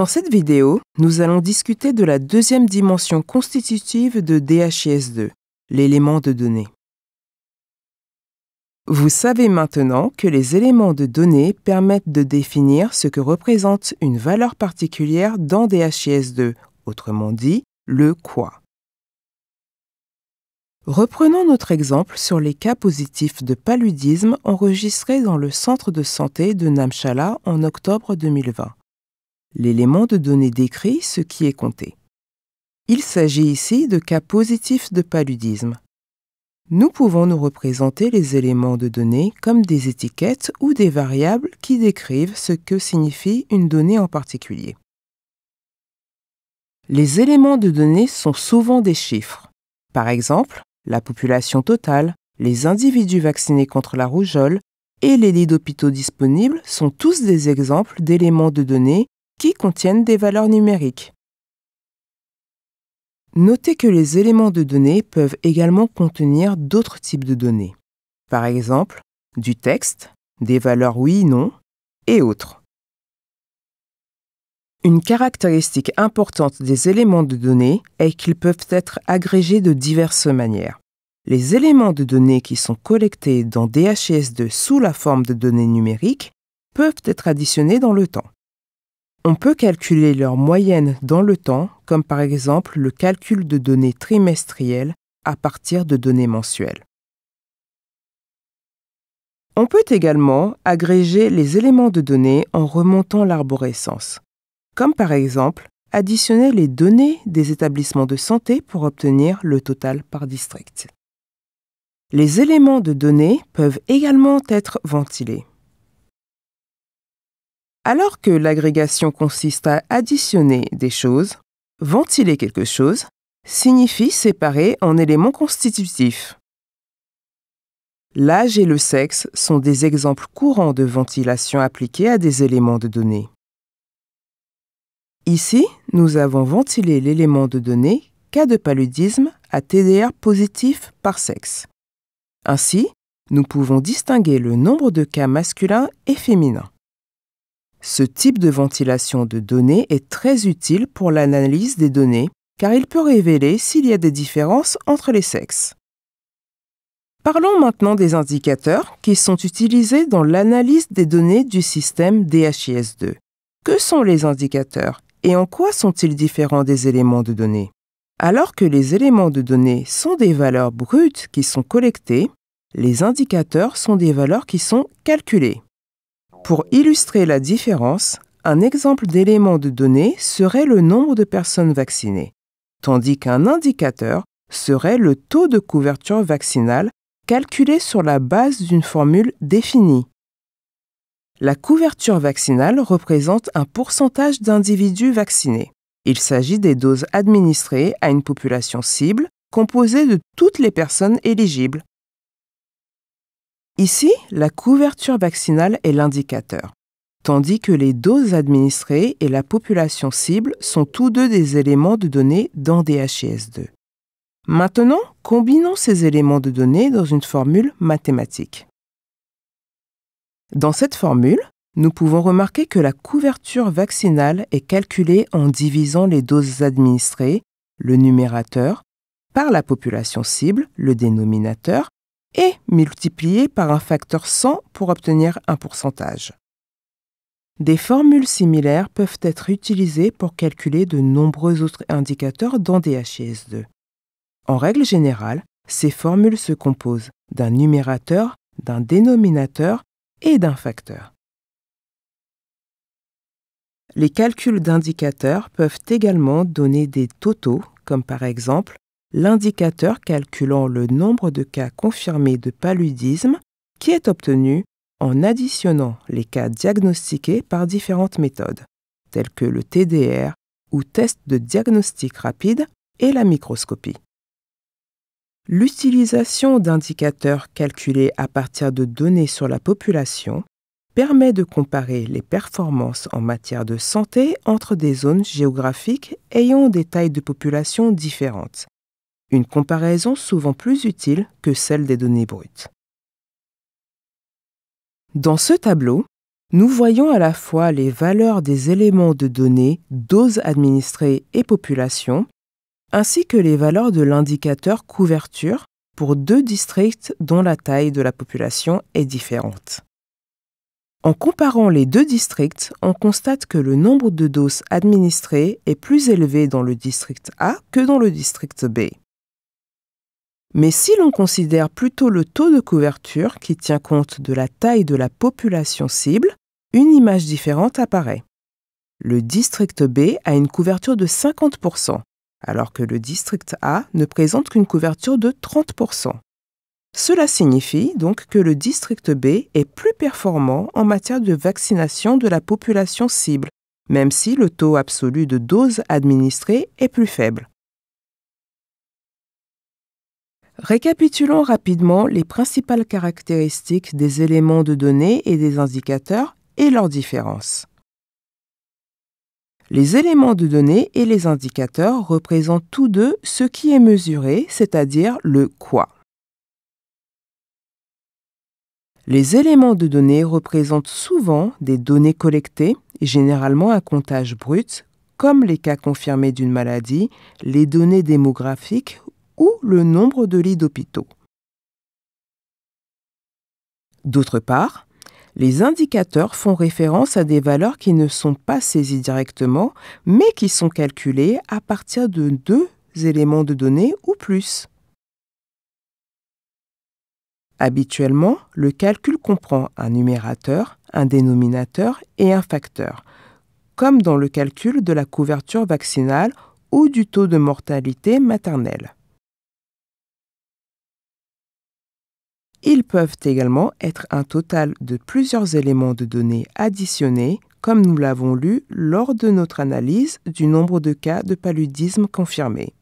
Dans cette vidéo, nous allons discuter de la deuxième dimension constitutive de DHIS2, l'élément de données. Vous savez maintenant que les éléments de données permettent de définir ce que représente une valeur particulière dans DHIS2, autrement dit, le quoi. Reprenons notre exemple sur les cas positifs de paludisme enregistrés dans le centre de santé de Namchala en octobre 2020. L'élément de données décrit ce qui est compté. Il s'agit ici de cas positifs de paludisme. Nous pouvons nous représenter les éléments de données comme des étiquettes ou des variables qui décrivent ce que signifie une donnée en particulier. Les éléments de données sont souvent des chiffres. Par exemple, la population totale, les individus vaccinés contre la rougeole et les lits d'hôpitaux disponibles sont tous des exemples d'éléments de données qui contiennent des valeurs numériques. Notez que les éléments de données peuvent également contenir d'autres types de données, par exemple du texte, des valeurs oui, non et autres. Une caractéristique importante des éléments de données est qu'ils peuvent être agrégés de diverses manières. Les éléments de données qui sont collectés dans DHS2 sous la forme de données numériques peuvent être additionnés dans le temps. On peut calculer leur moyenne dans le temps, comme par exemple le calcul de données trimestrielles à partir de données mensuelles. On peut également agréger les éléments de données en remontant l'arborescence, comme par exemple additionner les données des établissements de santé pour obtenir le total par district. Les éléments de données peuvent également être ventilés. Alors que l'agrégation consiste à additionner des choses, ventiler quelque chose signifie séparer en éléments constitutifs. L'âge et le sexe sont des exemples courants de ventilation appliquée à des éléments de données. Ici, nous avons ventilé l'élément de données cas de paludisme à TDR positif par sexe. Ainsi, nous pouvons distinguer le nombre de cas masculins et féminins. Ce type de ventilation de données est très utile pour l'analyse des données car il peut révéler s'il y a des différences entre les sexes. Parlons maintenant des indicateurs qui sont utilisés dans l'analyse des données du système DHIS2. Que sont les indicateurs et en quoi sont-ils différents des éléments de données Alors que les éléments de données sont des valeurs brutes qui sont collectées, les indicateurs sont des valeurs qui sont calculées. Pour illustrer la différence, un exemple d'élément de données serait le nombre de personnes vaccinées, tandis qu'un indicateur serait le taux de couverture vaccinale calculé sur la base d'une formule définie. La couverture vaccinale représente un pourcentage d'individus vaccinés. Il s'agit des doses administrées à une population cible composée de toutes les personnes éligibles, Ici, la couverture vaccinale est l'indicateur, tandis que les doses administrées et la population cible sont tous deux des éléments de données dans dhs 2 Maintenant, combinons ces éléments de données dans une formule mathématique. Dans cette formule, nous pouvons remarquer que la couverture vaccinale est calculée en divisant les doses administrées, le numérateur, par la population cible, le dénominateur, et multiplié par un facteur 100 pour obtenir un pourcentage. Des formules similaires peuvent être utilisées pour calculer de nombreux autres indicateurs dans dhs 2 En règle générale, ces formules se composent d'un numérateur, d'un dénominateur et d'un facteur. Les calculs d'indicateurs peuvent également donner des totaux, comme par exemple l'indicateur calculant le nombre de cas confirmés de paludisme qui est obtenu en additionnant les cas diagnostiqués par différentes méthodes, telles que le TDR ou test de diagnostic rapide et la microscopie. L'utilisation d'indicateurs calculés à partir de données sur la population permet de comparer les performances en matière de santé entre des zones géographiques ayant des tailles de population différentes, une comparaison souvent plus utile que celle des données brutes. Dans ce tableau, nous voyons à la fois les valeurs des éléments de données, doses administrées et population, ainsi que les valeurs de l'indicateur couverture pour deux districts dont la taille de la population est différente. En comparant les deux districts, on constate que le nombre de doses administrées est plus élevé dans le district A que dans le district B. Mais si l'on considère plutôt le taux de couverture qui tient compte de la taille de la population cible, une image différente apparaît. Le district B a une couverture de 50%, alors que le district A ne présente qu'une couverture de 30%. Cela signifie donc que le district B est plus performant en matière de vaccination de la population cible, même si le taux absolu de doses administrées est plus faible. Récapitulons rapidement les principales caractéristiques des éléments de données et des indicateurs et leurs différences. Les éléments de données et les indicateurs représentent tous deux ce qui est mesuré, c'est-à-dire le quoi. Les éléments de données représentent souvent des données collectées, généralement un comptage brut, comme les cas confirmés d'une maladie, les données démographiques ou le nombre de lits d'hôpitaux. D'autre part, les indicateurs font référence à des valeurs qui ne sont pas saisies directement, mais qui sont calculées à partir de deux éléments de données ou plus. Habituellement, le calcul comprend un numérateur, un dénominateur et un facteur, comme dans le calcul de la couverture vaccinale ou du taux de mortalité maternelle. Ils peuvent également être un total de plusieurs éléments de données additionnés, comme nous l'avons lu lors de notre analyse du nombre de cas de paludisme confirmés.